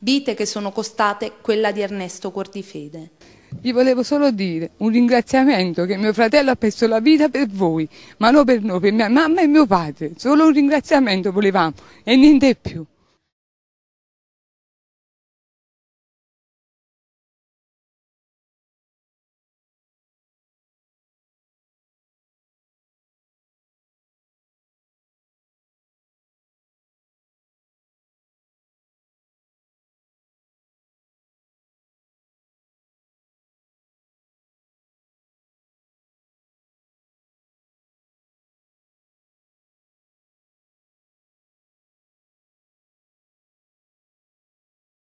vite che sono costate quella di Ernesto Cortifede. Gli volevo solo dire un ringraziamento che mio fratello ha perso la vita per voi, ma non per noi, per mia mamma e mio padre. Solo un ringraziamento volevamo e niente più.